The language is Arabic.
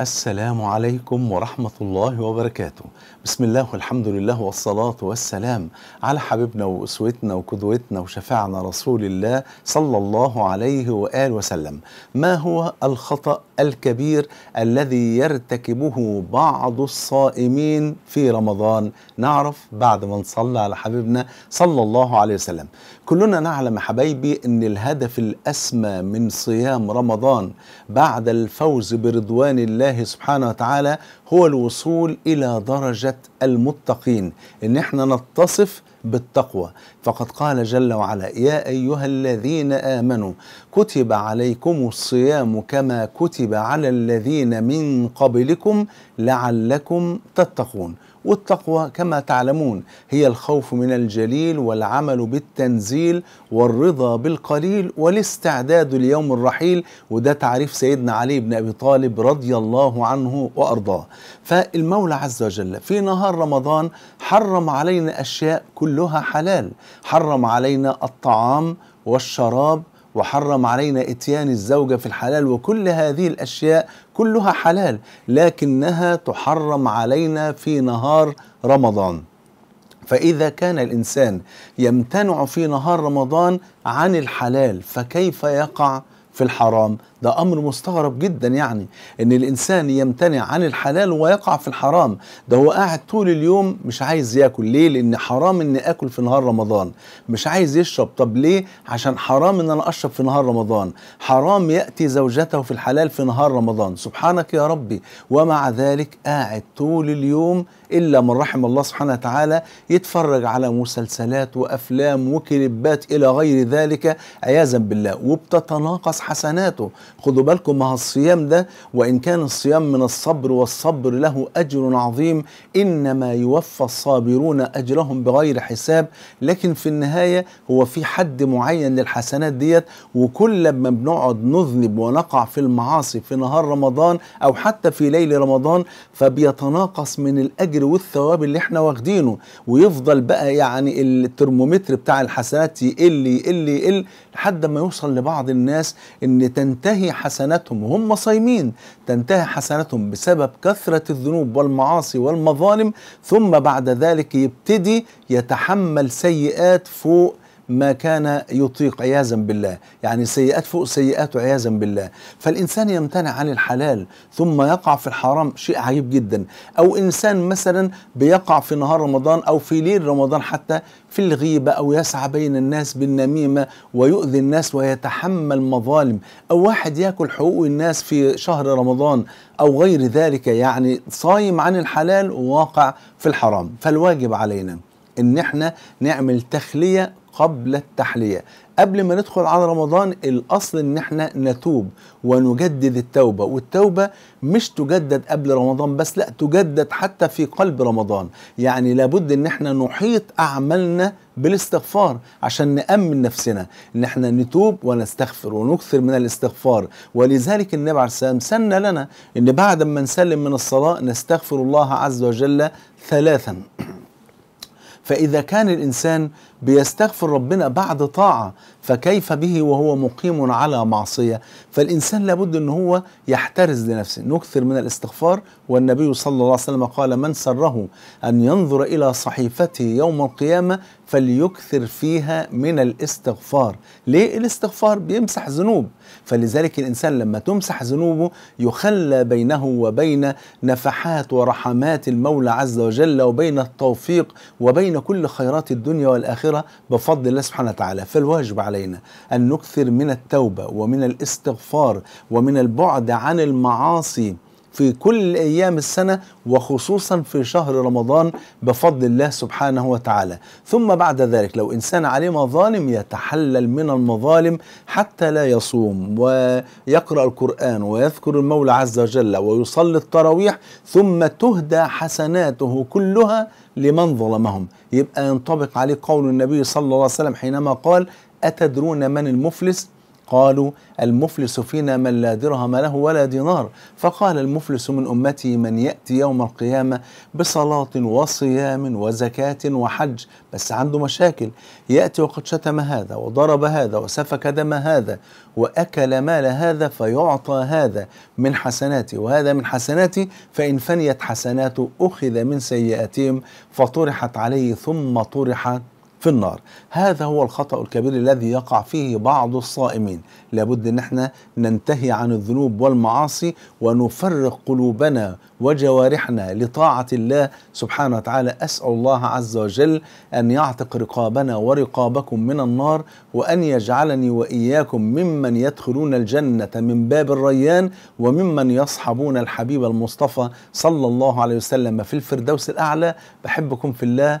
السلام عليكم ورحمة الله وبركاته بسم الله والحمد لله والصلاة والسلام على حبيبنا وأسوتنا وقدوتنا وشفاعنا رسول الله صلى الله عليه وآله وسلم ما هو الخطأ الكبير الذي يرتكبه بعض الصائمين في رمضان نعرف بعد ما نصلى على حبيبنا صلى الله عليه وسلم كلنا نعلم يا حبايبي أن الهدف الأسمى من صيام رمضان بعد الفوز برضوان الله الله سبحانه وتعالى هو الوصول إلى درجة المتقين إن احنا نتصف بالتقوى فقد قال جل وعلا يا أيها الذين آمنوا كتب عليكم الصيام كما كتب على الذين من قبلكم لعلكم تتقون والتقوى كما تعلمون هي الخوف من الجليل والعمل بالتنزيل والرضا بالقليل والاستعداد ليوم الرحيل وده تعريف سيدنا علي بن أبي طالب رضي الله عنه وأرضاه فالمولى عز وجل في نهار رمضان حرم علينا أشياء كلها حلال حرم علينا الطعام والشراب وحرم علينا إتيان الزوجة في الحلال وكل هذه الأشياء كلها حلال لكنها تحرم علينا في نهار رمضان فإذا كان الإنسان يمتنع في نهار رمضان عن الحلال فكيف يقع في الحرام ده أمر مستغرب جدا يعني إن الإنسان يمتنع عن الحلال ويقع في الحرام ده هو قاعد طول اليوم مش عايز ياكل ليه لأن حرام إن آكل في نهار رمضان مش عايز يشرب طب ليه عشان حرام إن أنا أشرب في نهار رمضان حرام يأتي زوجته في الحلال في نهار رمضان سبحانك يا ربي ومع ذلك قاعد طول اليوم إلا من رحم الله سبحانه وتعالى يتفرج على مسلسلات وأفلام وكليبات إلى غير ذلك عياذا بالله وبتتناقص حسناته خدوا بالكم مع الصيام ده وإن كان الصيام من الصبر والصبر له أجر عظيم إنما يوفى الصابرون أجرهم بغير حساب لكن في النهاية هو في حد معين للحسنات ديت وكل ما بنقعد نذنب ونقع في المعاصي في نهار رمضان أو حتى في ليل رمضان فبيتناقص من الأجر الاجر والثواب اللي احنا واخدينه ويفضل بقى يعني الترمومتر بتاع الحسنات يقل يقل يقل لحد ما يوصل لبعض الناس ان تنتهي حسناتهم وهم صايمين تنتهي حسناتهم بسبب كثره الذنوب والمعاصي والمظالم ثم بعد ذلك يبتدي يتحمل سيئات فوق ما كان يطيق عياذا بالله يعني سيئات فوق سيئات عياذا بالله فالإنسان يمتنع عن الحلال ثم يقع في الحرام شيء عجيب جدا أو إنسان مثلا بيقع في نهار رمضان أو في ليل رمضان حتى في الغيبة أو يسعى بين الناس بالنميمة ويؤذي الناس ويتحمل مظالم أو واحد يأكل حقوق الناس في شهر رمضان أو غير ذلك يعني صايم عن الحلال وواقع في الحرام فالواجب علينا ان احنا نعمل تخليه قبل التحلية قبل ما ندخل على رمضان الأصل إن احنا نتوب ونجدد التوبة والتوبة مش تجدد قبل رمضان بس لا تجدد حتى في قلب رمضان يعني لابد إن احنا نحيط أعمالنا بالاستغفار عشان نأمن نفسنا إن احنا نتوب ونستغفر ونكثر من الاستغفار ولذلك النبي عليه السلام سن لنا إن بعد ما نسلم من الصلاة نستغفر الله عز وجل ثلاثا فإذا كان الإنسان بيستغفر ربنا بعد طاعة فكيف به وهو مقيم على معصية فالإنسان لابد أن هو يحترز لنفسه نكثر من الاستغفار والنبي صلى الله عليه وسلم قال من سره أن ينظر إلى صحيفته يوم القيامة فليكثر فيها من الاستغفار ليه الاستغفار بيمسح ذنوب فلذلك الإنسان لما تمسح ذنوبه يخلى بينه وبين نفحات ورحمات المولى عز وجل وبين التوفيق وبين كل خيرات الدنيا والآخرة الاخره بفضل الله سبحانه وتعالى فالواجب علينا أن نكثر من التوبة ومن الاستغفار ومن البعد عن المعاصي في كل أيام السنة وخصوصا في شهر رمضان بفضل الله سبحانه وتعالى ثم بعد ذلك لو إنسان عليه مظالم يتحلل من المظالم حتى لا يصوم ويقرأ القرآن ويذكر المولى عز وجل ويصلي التراويح ثم تهدى حسناته كلها لمن ظلمهم يبقى ينطبق عليه قول النبي صلى الله عليه وسلم حينما قال أتدرون من المفلس قالوا المفلس فينا من لا درهم له ولا دينار فقال المفلس من أمتي من يأتي يوم القيامة بصلاة وصيام وزكاة وحج بس عنده مشاكل يأتي وقد شتم هذا وضرب هذا وسفك دم هذا وأكل مال هذا فيعطى هذا من حسناتي وهذا من حسناتي فإن فنيت حسناته أخذ من سيئاتهم فطرحت عليه ثم طرح في النار هذا هو الخطأ الكبير الذي يقع فيه بعض الصائمين لابد ان احنا ننتهي عن الذنوب والمعاصي ونفرق قلوبنا وجوارحنا لطاعة الله سبحانه وتعالى أسأل الله عز وجل أن يعتق رقابنا ورقابكم من النار وأن يجعلني وإياكم ممن يدخلون الجنة من باب الريان وممن يصحبون الحبيب المصطفى صلى الله عليه وسلم في الفردوس الأعلى بحبكم في الله